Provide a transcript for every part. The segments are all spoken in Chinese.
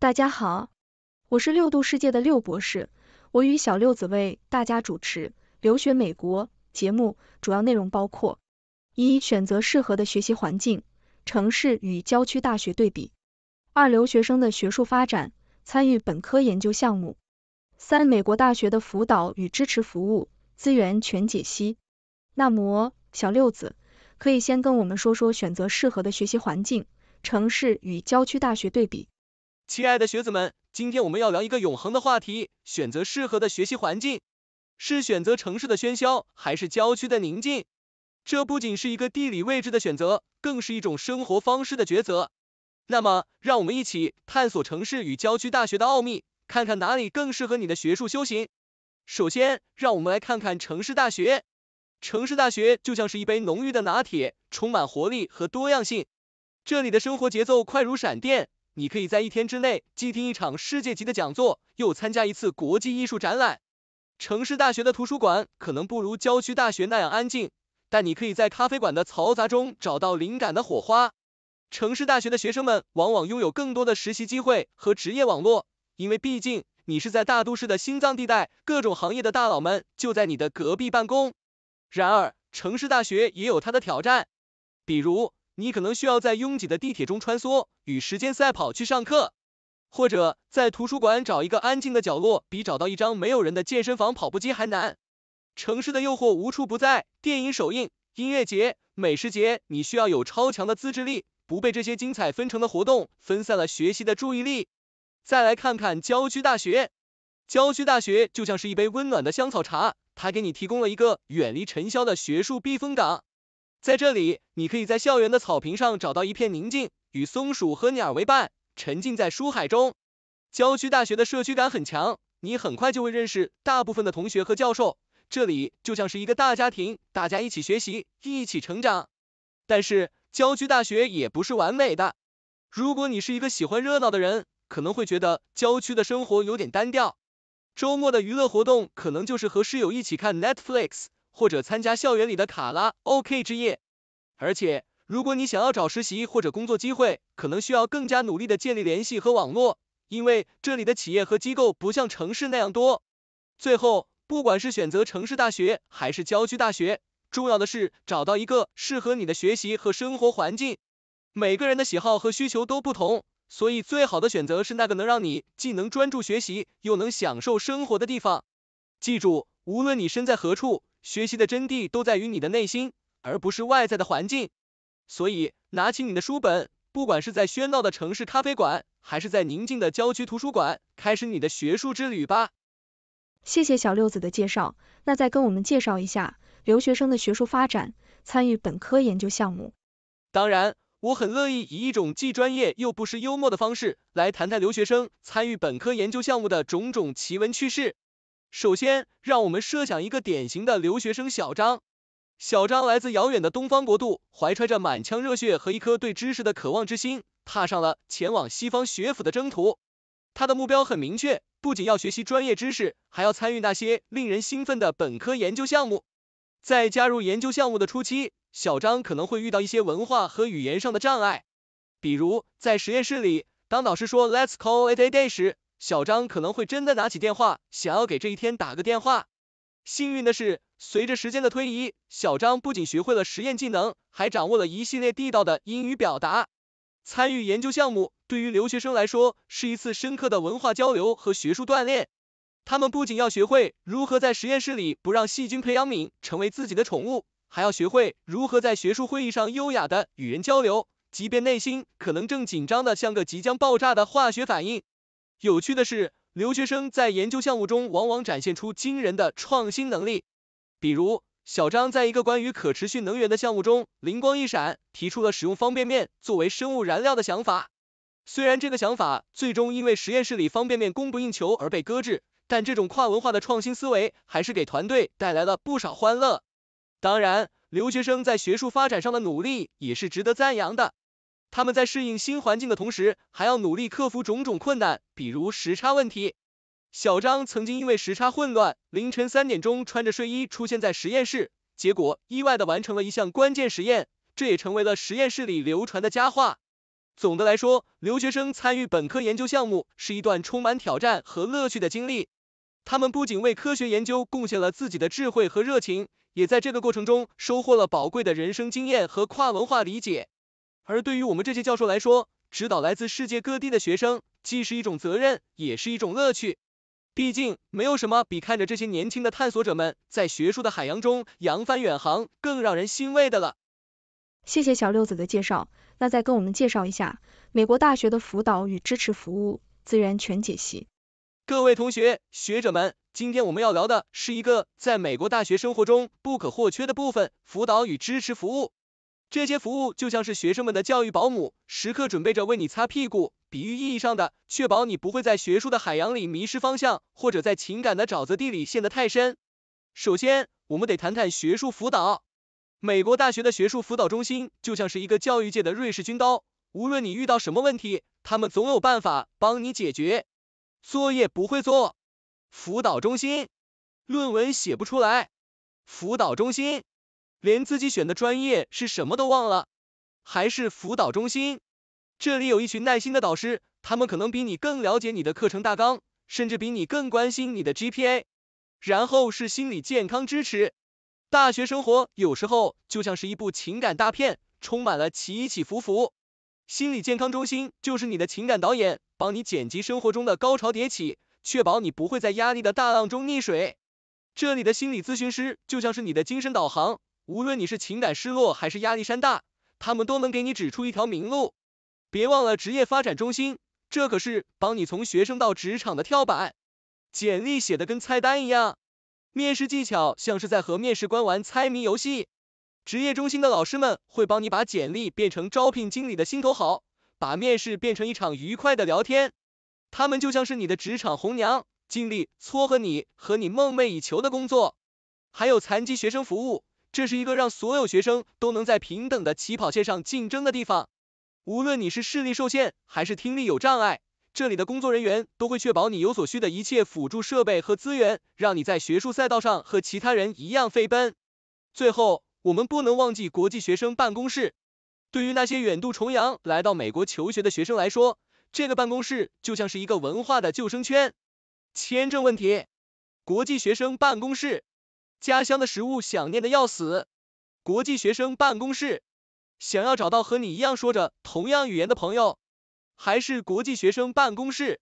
大家好，我是六度世界的六博士，我与小六子为大家主持留学美国节目。主要内容包括：一、选择适合的学习环境，城市与郊区大学对比；二、留学生的学术发展，参与本科研究项目；三、美国大学的辅导与支持服务资源全解析。那么，小六子可以先跟我们说说选择适合的学习环境，城市与郊区大学对比。亲爱的学子们，今天我们要聊一个永恒的话题：选择适合的学习环境。是选择城市的喧嚣，还是郊区的宁静？这不仅是一个地理位置的选择，更是一种生活方式的抉择。那么，让我们一起探索城市与郊区大学的奥秘，看看哪里更适合你的学术修行。首先，让我们来看看城市大学。城市大学就像是一杯浓郁的拿铁，充满活力和多样性。这里的生活节奏快如闪电。你可以在一天之内既听一场世界级的讲座，又参加一次国际艺术展览。城市大学的图书馆可能不如郊区大学那样安静，但你可以在咖啡馆的嘈杂中找到灵感的火花。城市大学的学生们往往拥有更多的实习机会和职业网络，因为毕竟你是在大都市的心脏地带，各种行业的大佬们就在你的隔壁办公。然而，城市大学也有它的挑战，比如。你可能需要在拥挤的地铁中穿梭，与时间赛跑去上课，或者在图书馆找一个安静的角落，比找到一张没有人的健身房跑步机还难。城市的诱惑无处不在，电影首映、音乐节、美食节，你需要有超强的自制力，不被这些精彩纷呈的活动分散了学习的注意力。再来看看郊区大学，郊区大学就像是一杯温暖的香草茶，它给你提供了一个远离尘嚣的学术避风港。在这里，你可以在校园的草坪上找到一片宁静，与松鼠和鸟为伴，沉浸在书海中。郊区大学的社区感很强，你很快就会认识大部分的同学和教授，这里就像是一个大家庭，大家一起学习，一起成长。但是，郊区大学也不是完美的，如果你是一个喜欢热闹的人，可能会觉得郊区的生活有点单调，周末的娱乐活动可能就是和室友一起看 Netflix。或者参加校园里的卡拉 OK 之夜，而且如果你想要找实习或者工作机会，可能需要更加努力的建立联系和网络，因为这里的企业和机构不像城市那样多。最后，不管是选择城市大学还是郊区大学，重要的是找到一个适合你的学习和生活环境。每个人的喜好和需求都不同，所以最好的选择是那个能让你既能专注学习，又能享受生活的地方。记住，无论你身在何处。学习的真谛都在于你的内心，而不是外在的环境。所以，拿起你的书本，不管是在喧闹的城市咖啡馆，还是在宁静的郊区图书馆，开始你的学术之旅吧。谢谢小六子的介绍，那再跟我们介绍一下留学生的学术发展，参与本科研究项目。当然，我很乐意以一种既专业又不失幽默的方式，来谈谈留学生参与本科研究项目的种种奇闻趣事。首先，让我们设想一个典型的留学生小张。小张来自遥远的东方国度，怀揣着满腔热血和一颗对知识的渴望之心，踏上了前往西方学府的征途。他的目标很明确，不仅要学习专业知识，还要参与那些令人兴奋的本科研究项目。在加入研究项目的初期，小张可能会遇到一些文化和语言上的障碍，比如在实验室里，当导师说 Let's call it a day 时。小张可能会真的拿起电话，想要给这一天打个电话。幸运的是，随着时间的推移，小张不仅学会了实验技能，还掌握了一系列地道的英语表达。参与研究项目对于留学生来说是一次深刻的文化交流和学术锻炼。他们不仅要学会如何在实验室里不让细菌培养皿成为自己的宠物，还要学会如何在学术会议上优雅的与人交流，即便内心可能正紧张的像个即将爆炸的化学反应。有趣的是，留学生在研究项目中往往展现出惊人的创新能力。比如，小张在一个关于可持续能源的项目中灵光一闪，提出了使用方便面作为生物燃料的想法。虽然这个想法最终因为实验室里方便面供不应求而被搁置，但这种跨文化的创新思维还是给团队带来了不少欢乐。当然，留学生在学术发展上的努力也是值得赞扬的。他们在适应新环境的同时，还要努力克服种种困难，比如时差问题。小张曾经因为时差混乱，凌晨三点钟穿着睡衣出现在实验室，结果意外的完成了一项关键实验，这也成为了实验室里流传的佳话。总的来说，留学生参与本科研究项目是一段充满挑战和乐趣的经历。他们不仅为科学研究贡献了自己的智慧和热情，也在这个过程中收获了宝贵的人生经验和跨文化理解。而对于我们这些教授来说，指导来自世界各地的学生，既是一种责任，也是一种乐趣。毕竟，没有什么比看着这些年轻的探索者们在学术的海洋中扬帆远航更让人欣慰的了。谢谢小六子的介绍，那再跟我们介绍一下美国大学的辅导与支持服务资源全解析。各位同学、学者们，今天我们要聊的是一个在美国大学生活中不可或缺的部分——辅导与支持服务。这些服务就像是学生们的教育保姆，时刻准备着为你擦屁股。比喻意义上的，确保你不会在学术的海洋里迷失方向，或者在情感的沼泽地里陷得太深。首先，我们得谈谈学术辅导。美国大学的学术辅导中心就像是一个教育界的瑞士军刀，无论你遇到什么问题，他们总有办法帮你解决。作业不会做，辅导中心；论文写不出来，辅导中心。连自己选的专业是什么都忘了，还是辅导中心？这里有一群耐心的导师，他们可能比你更了解你的课程大纲，甚至比你更关心你的 GPA。然后是心理健康支持，大学生活有时候就像是一部情感大片，充满了起起伏伏。心理健康中心就是你的情感导演，帮你剪辑生活中的高潮迭起，确保你不会在压力的大浪中溺水。这里的心理咨询师就像是你的精神导航。无论你是情感失落还是压力山大，他们都能给你指出一条明路。别忘了职业发展中心，这可是帮你从学生到职场的跳板。简历写的跟菜单一样，面试技巧像是在和面试官玩猜谜游戏。职业中心的老师们会帮你把简历变成招聘经理的心头好，把面试变成一场愉快的聊天。他们就像是你的职场红娘，尽力撮合你和你梦寐以求的工作。还有残疾学生服务。这是一个让所有学生都能在平等的起跑线上竞争的地方。无论你是视力受限还是听力有障碍，这里的工作人员都会确保你有所需的一切辅助设备和资源，让你在学术赛道上和其他人一样飞奔。最后，我们不能忘记国际学生办公室。对于那些远渡重洋来到美国求学的学生来说，这个办公室就像是一个文化的救生圈。签证问题，国际学生办公室。家乡的食物，想念的要死。国际学生办公室，想要找到和你一样说着同样语言的朋友，还是国际学生办公室。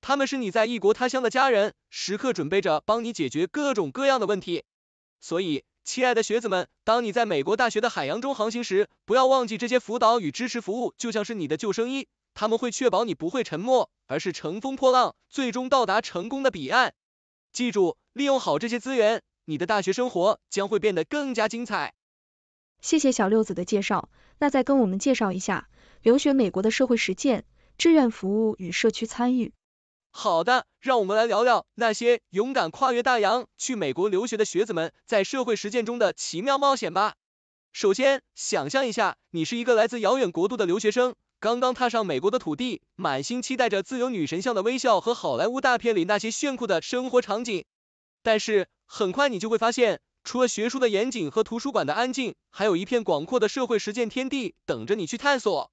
他们是你在异国他乡的家人，时刻准备着帮你解决各种各样的问题。所以，亲爱的学子们，当你在美国大学的海洋中航行时，不要忘记这些辅导与支持服务，就像是你的救生衣，他们会确保你不会沉没，而是乘风破浪，最终到达成功的彼岸。记住，利用好这些资源。你的大学生活将会变得更加精彩。谢谢小六子的介绍，那再跟我们介绍一下留学美国的社会实践、志愿服务与社区参与。好的，让我们来聊聊那些勇敢跨越大洋去美国留学的学子们在社会实践中的奇妙冒险吧。首先，想象一下，你是一个来自遥远国度的留学生，刚刚踏上美国的土地，满心期待着自由女神像的微笑和好莱坞大片里那些炫酷的生活场景。但是很快你就会发现，除了学术的严谨和图书馆的安静，还有一片广阔的社会实践天地等着你去探索。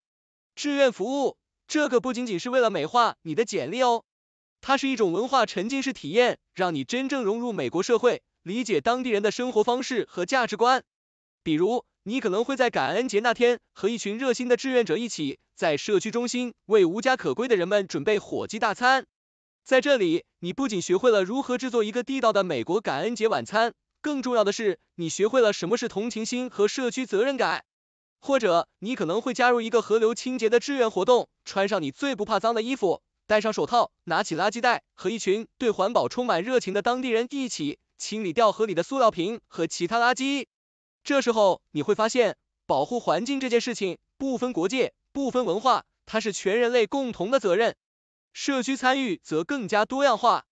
志愿服务，这可不仅仅是为了美化你的简历哦，它是一种文化沉浸式体验，让你真正融入美国社会，理解当地人的生活方式和价值观。比如，你可能会在感恩节那天和一群热心的志愿者一起，在社区中心为无家可归的人们准备火鸡大餐。在这里，你不仅学会了如何制作一个地道的美国感恩节晚餐，更重要的是，你学会了什么是同情心和社区责任感。或者，你可能会加入一个河流清洁的志愿活动，穿上你最不怕脏的衣服，戴上手套，拿起垃圾袋，和一群对环保充满热情的当地人一起，清理掉河里的塑料瓶和其他垃圾。这时候，你会发现，保护环境这件事情不分国界、不分文化，它是全人类共同的责任。社区参与则更加多样化，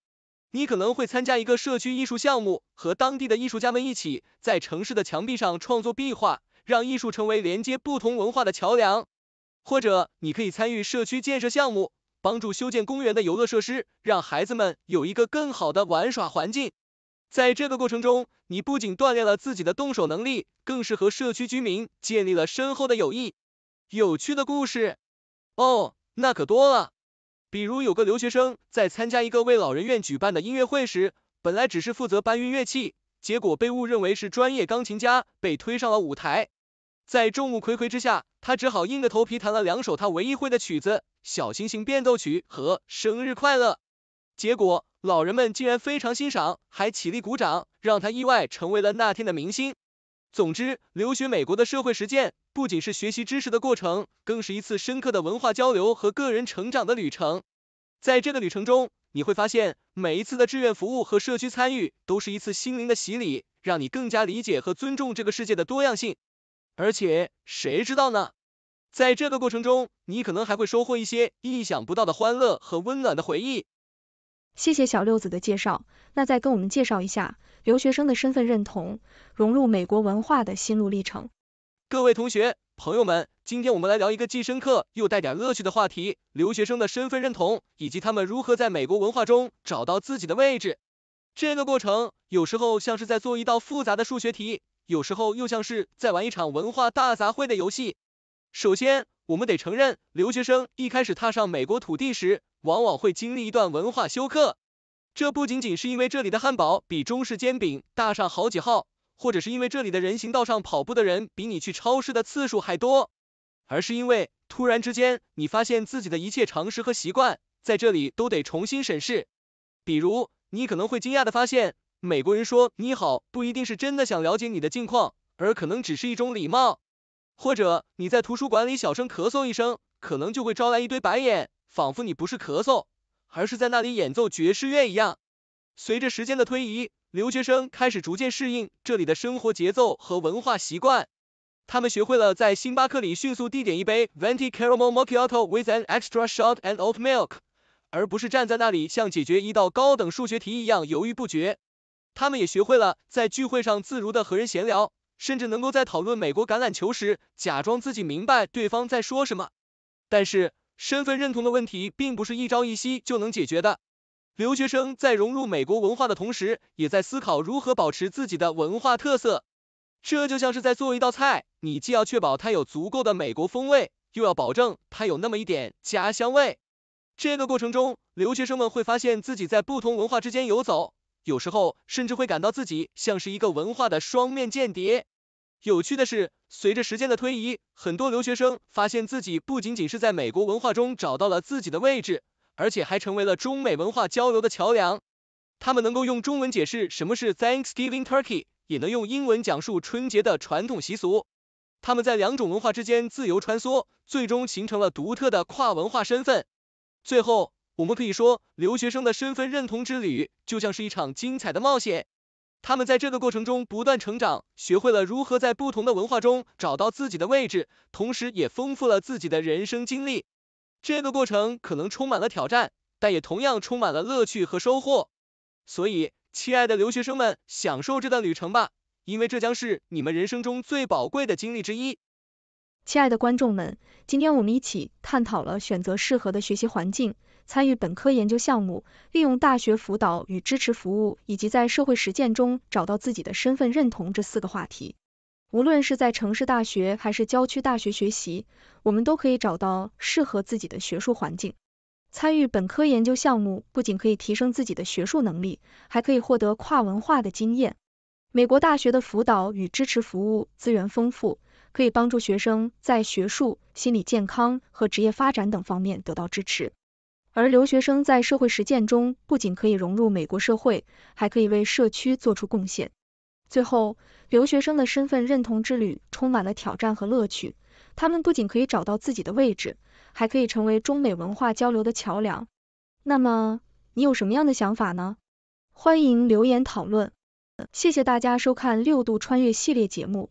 你可能会参加一个社区艺术项目，和当地的艺术家们一起在城市的墙壁上创作壁画，让艺术成为连接不同文化的桥梁。或者你可以参与社区建设项目，帮助修建公园的游乐设施，让孩子们有一个更好的玩耍环境。在这个过程中，你不仅锻炼了自己的动手能力，更是和社区居民建立了深厚的友谊。有趣的故事，哦，那可多了。比如有个留学生在参加一个为老人院举办的音乐会时，本来只是负责搬运乐器，结果被误认为是专业钢琴家，被推上了舞台。在众目睽睽之下，他只好硬着头皮弹了两首他唯一会的曲子《小星星变奏曲》和《生日快乐》。结果老人们竟然非常欣赏，还起立鼓掌，让他意外成为了那天的明星。总之，留学美国的社会实践不仅是学习知识的过程，更是一次深刻的文化交流和个人成长的旅程。在这个旅程中，你会发现每一次的志愿服务和社区参与都是一次心灵的洗礼，让你更加理解和尊重这个世界的多样性。而且，谁知道呢？在这个过程中，你可能还会收获一些意想不到的欢乐和温暖的回忆。谢谢小六子的介绍，那再跟我们介绍一下。留学生的身份认同融入美国文化的心路历程。各位同学、朋友们，今天我们来聊一个既深刻又带点乐趣的话题：留学生的身份认同以及他们如何在美国文化中找到自己的位置。这个过程有时候像是在做一道复杂的数学题，有时候又像是在玩一场文化大杂烩的游戏。首先，我们得承认，留学生一开始踏上美国土地时，往往会经历一段文化休克。这不仅仅是因为这里的汉堡比中式煎饼大上好几号，或者是因为这里的人行道上跑步的人比你去超市的次数还多，而是因为突然之间，你发现自己的一切常识和习惯在这里都得重新审视。比如，你可能会惊讶的发现，美国人说你好不一定是真的想了解你的近况，而可能只是一种礼貌。或者，你在图书馆里小声咳嗽一声，可能就会招来一堆白眼，仿佛你不是咳嗽。而是在那里演奏爵士乐一样。随着时间的推移，留学生开始逐渐适应这里的生活节奏和文化习惯。他们学会了在星巴克里迅速地点一杯 Venti Caramel Macchiato with an extra shot and oat milk，而不是站在那里像解决一道高等数学题一样犹豫不决。他们也学会了在聚会上自如的和人闲聊，甚至能够在讨论美国橄榄球时假装自己明白对方在说什么。但是，身份认同的问题并不是一朝一夕就能解决的。留学生在融入美国文化的同时，也在思考如何保持自己的文化特色。这就像是在做一道菜，你既要确保它有足够的美国风味，又要保证它有那么一点家乡味。这个过程中，留学生们会发现自己在不同文化之间游走，有时候甚至会感到自己像是一个文化的双面间谍。有趣的是，随着时间的推移，很多留学生发现自己不仅仅是在美国文化中找到了自己的位置，而且还成为了中美文化交流的桥梁。他们能够用中文解释什么是 Thanksgiving Turkey，也能用英文讲述春节的传统习俗。他们在两种文化之间自由穿梭，最终形成了独特的跨文化身份。最后，我们可以说，留学生的身份认同之旅就像是一场精彩的冒险。他们在这个过程中不断成长，学会了如何在不同的文化中找到自己的位置，同时也丰富了自己的人生经历。这个过程可能充满了挑战，但也同样充满了乐趣和收获。所以，亲爱的留学生们，享受这段旅程吧，因为这将是你们人生中最宝贵的经历之一。亲爱的观众们，今天我们一起探讨了选择适合的学习环境、参与本科研究项目、利用大学辅导与支持服务，以及在社会实践中找到自己的身份认同这四个话题。无论是在城市大学还是郊区大学学习，我们都可以找到适合自己的学术环境。参与本科研究项目不仅可以提升自己的学术能力，还可以获得跨文化的经验。美国大学的辅导与支持服务资源丰富。可以帮助学生在学术、心理健康和职业发展等方面得到支持，而留学生在社会实践中不仅可以融入美国社会，还可以为社区做出贡献。最后，留学生的身份认同之旅充满了挑战和乐趣，他们不仅可以找到自己的位置，还可以成为中美文化交流的桥梁。那么，你有什么样的想法呢？欢迎留言讨论。谢谢大家收看《六度穿越》系列节目。